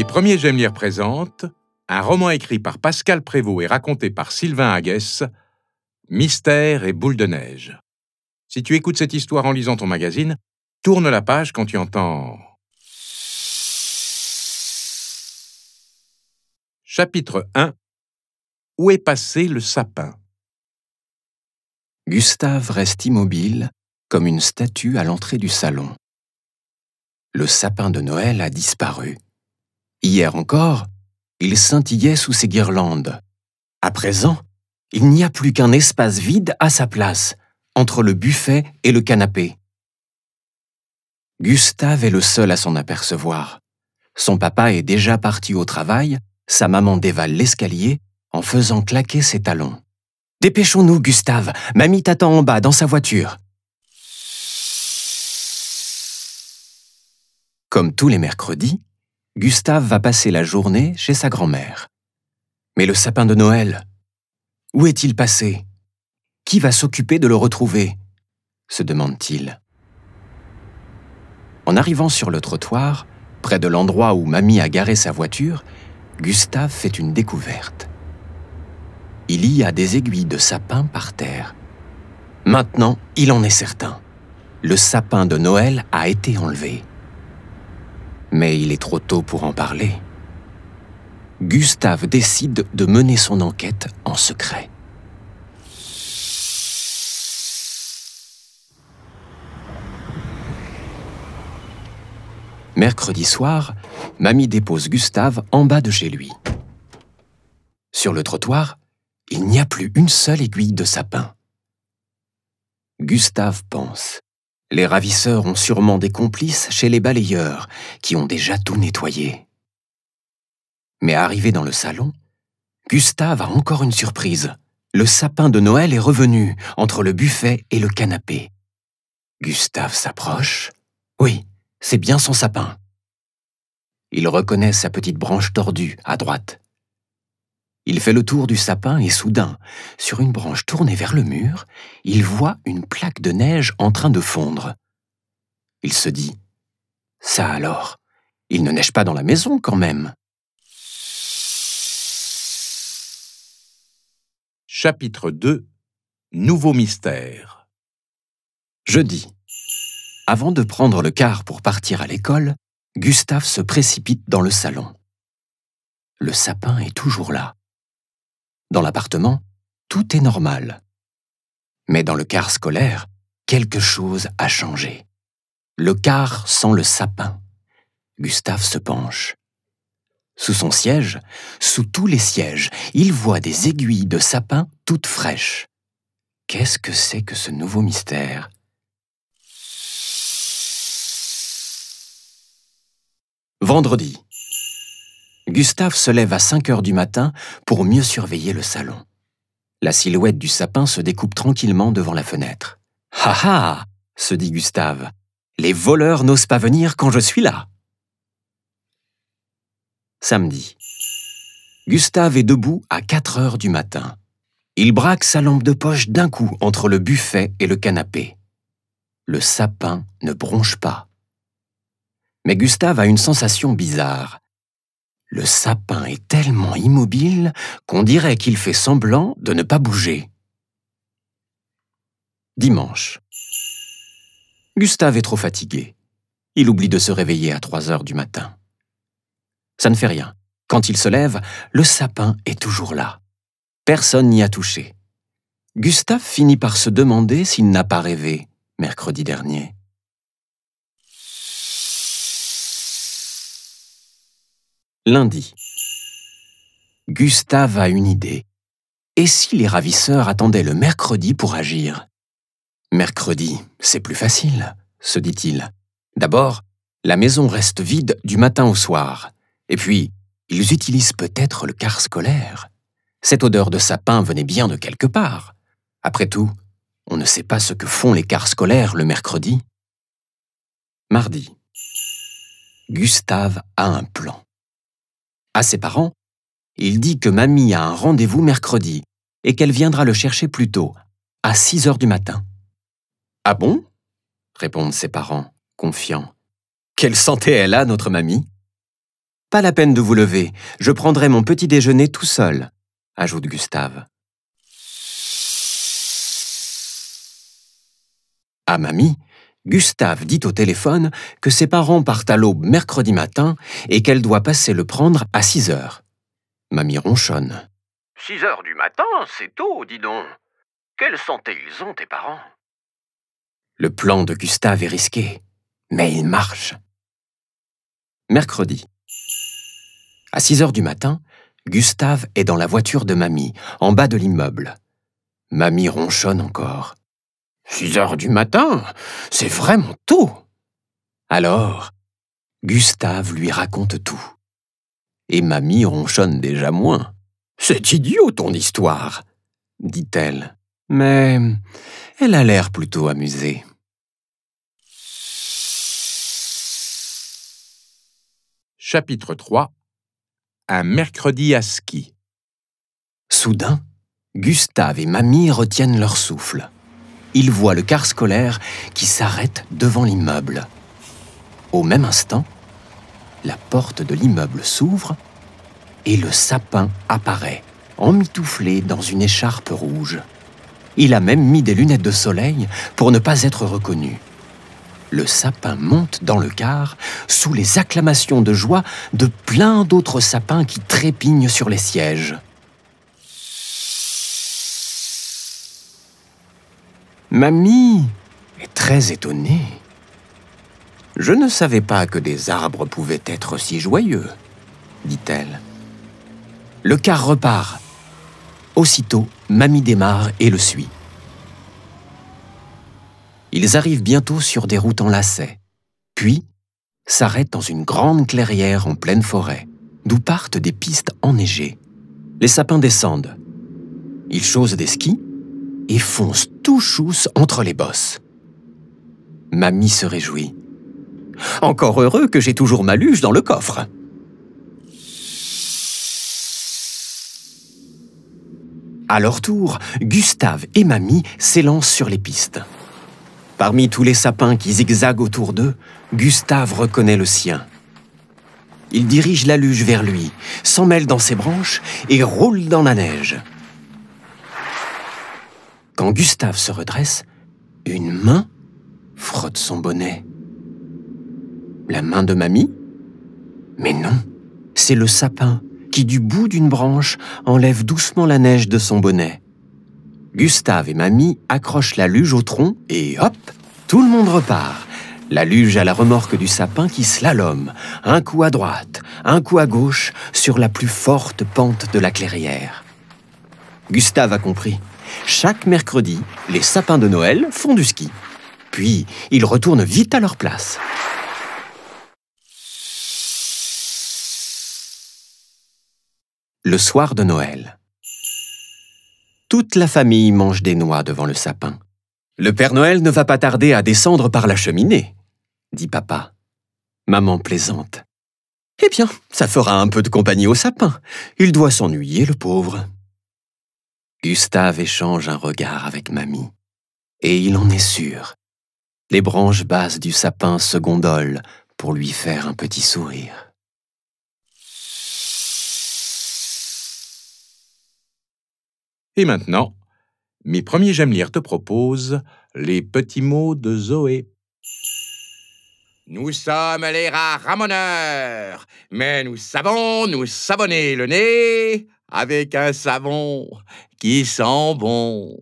Les premiers lire présentent un roman écrit par Pascal Prévost et raconté par Sylvain Hagues, « Mystère et boule de neige. Si tu écoutes cette histoire en lisant ton magazine, tourne la page quand tu entends. Chapitre 1 Où est passé le sapin Gustave reste immobile, comme une statue à l'entrée du salon. Le sapin de Noël a disparu. Hier encore, il scintillait sous ses guirlandes. À présent, il n'y a plus qu'un espace vide à sa place, entre le buffet et le canapé. Gustave est le seul à s'en apercevoir. Son papa est déjà parti au travail, sa maman dévale l'escalier en faisant claquer ses talons. Dépêchons-nous, Gustave, mamie t'attend en bas dans sa voiture. Comme tous les mercredis, Gustave va passer la journée chez sa grand-mère. Mais le sapin de Noël Où est-il passé Qui va s'occuper de le retrouver se demande-t-il. En arrivant sur le trottoir, près de l'endroit où Mamie a garé sa voiture, Gustave fait une découverte. Il y a des aiguilles de sapin par terre. Maintenant, il en est certain. Le sapin de Noël a été enlevé mais il est trop tôt pour en parler. Gustave décide de mener son enquête en secret. Mercredi soir, Mamie dépose Gustave en bas de chez lui. Sur le trottoir, il n'y a plus une seule aiguille de sapin. Gustave pense. Les ravisseurs ont sûrement des complices chez les balayeurs, qui ont déjà tout nettoyé. Mais arrivé dans le salon, Gustave a encore une surprise. Le sapin de Noël est revenu entre le buffet et le canapé. Gustave s'approche. Oui, c'est bien son sapin. Il reconnaît sa petite branche tordue à droite. Il fait le tour du sapin et soudain, sur une branche tournée vers le mur, il voit une plaque de neige en train de fondre. Il se dit ⁇ Ça alors, il ne neige pas dans la maison quand même !⁇ Chapitre 2 Nouveau mystère Jeudi. Avant de prendre le car pour partir à l'école, Gustave se précipite dans le salon. Le sapin est toujours là dans l'appartement, tout est normal. Mais dans le quart scolaire, quelque chose a changé. Le quart sent le sapin. Gustave se penche. Sous son siège, sous tous les sièges, il voit des aiguilles de sapin toutes fraîches. Qu'est-ce que c'est que ce nouveau mystère Vendredi. Gustave se lève à 5 heures du matin pour mieux surveiller le salon. La silhouette du sapin se découpe tranquillement devant la fenêtre. Ha ah ah ha !» se dit Gustave. Les voleurs n'osent pas venir quand je suis là. Samedi. Gustave est debout à 4 heures du matin. Il braque sa lampe de poche d'un coup entre le buffet et le canapé. Le sapin ne bronche pas. Mais Gustave a une sensation bizarre. Le sapin est tellement immobile qu'on dirait qu'il fait semblant de ne pas bouger. Dimanche. Gustave est trop fatigué. Il oublie de se réveiller à 3 heures du matin. Ça ne fait rien. Quand il se lève, le sapin est toujours là. Personne n'y a touché. Gustave finit par se demander s'il n'a pas rêvé mercredi dernier. Lundi. Gustave a une idée. Et si les ravisseurs attendaient le mercredi pour agir Mercredi, c'est plus facile, se dit-il. D'abord, la maison reste vide du matin au soir. Et puis, ils utilisent peut-être le quart scolaire. Cette odeur de sapin venait bien de quelque part. Après tout, on ne sait pas ce que font les cars scolaires le mercredi. Mardi. Gustave a un plan. À ses parents, il dit que Mamie a un rendez-vous mercredi et qu'elle viendra le chercher plus tôt, à 6 heures du matin. Ah bon répondent ses parents, confiants. Quelle santé elle a, notre mamie Pas la peine de vous lever, je prendrai mon petit déjeuner tout seul, ajoute Gustave. À ah mamie, Gustave dit au téléphone que ses parents partent à l'aube mercredi matin et qu'elle doit passer le prendre à 6 heures. Mamie ronchonne. 6 heures du matin, c'est tôt, dis donc. Quelle santé ils ont, tes parents Le plan de Gustave est risqué, mais il marche. Mercredi. À 6 heures du matin, Gustave est dans la voiture de Mamie, en bas de l'immeuble. Mamie ronchonne encore. Six heures du matin, c'est vraiment tôt. Alors, Gustave lui raconte tout. Et mamie ronchonne déjà moins. C'est idiot ton histoire, dit-elle. Mais elle a l'air plutôt amusée. Chapitre 3 Un mercredi à ski. Soudain, Gustave et mamie retiennent leur souffle il voit le car scolaire qui s'arrête devant l'immeuble. Au même instant, la porte de l'immeuble s'ouvre et le sapin apparaît, emmitouflé dans une écharpe rouge. Il a même mis des lunettes de soleil pour ne pas être reconnu. Le sapin monte dans le car sous les acclamations de joie de plein d'autres sapins qui trépignent sur les sièges. Mamie est très étonnée. Je ne savais pas que des arbres pouvaient être si joyeux, dit-elle. Le car repart. Aussitôt, Mamie démarre et le suit. Ils arrivent bientôt sur des routes en lacets, puis s'arrêtent dans une grande clairière en pleine forêt, d'où partent des pistes enneigées. Les sapins descendent. Ils chaussent des skis et fonce tout chousse entre les bosses. Mamie se réjouit. Encore heureux que j'ai toujours ma luge dans le coffre. À leur tour, Gustave et Mamie s'élancent sur les pistes. Parmi tous les sapins qui zigzaguent autour d'eux, Gustave reconnaît le sien. Il dirige la luge vers lui, s'emmêle dans ses branches et roule dans la neige. Quand Gustave se redresse, une main frotte son bonnet. La main de mamie Mais non, c'est le sapin qui, du bout d'une branche, enlève doucement la neige de son bonnet. Gustave et mamie accrochent la luge au tronc et hop, tout le monde repart. La luge à la remorque du sapin qui slalome, un coup à droite, un coup à gauche, sur la plus forte pente de la clairière. Gustave a compris. Chaque mercredi, les sapins de Noël font du ski. Puis, ils retournent vite à leur place. Le soir de Noël. Toute la famille mange des noix devant le sapin. Le Père Noël ne va pas tarder à descendre par la cheminée, dit papa. Maman plaisante. Eh bien, ça fera un peu de compagnie au sapin. Il doit s'ennuyer, le pauvre. Gustave échange un regard avec Mamie. Et il en est sûr. Les branches basses du sapin se gondolent pour lui faire un petit sourire. Et maintenant, mes premiers j'aime lire te proposent les petits mots de Zoé. Nous sommes les rats ramoneurs, mais nous savons nous savonner le nez avec un savon qui sent bon.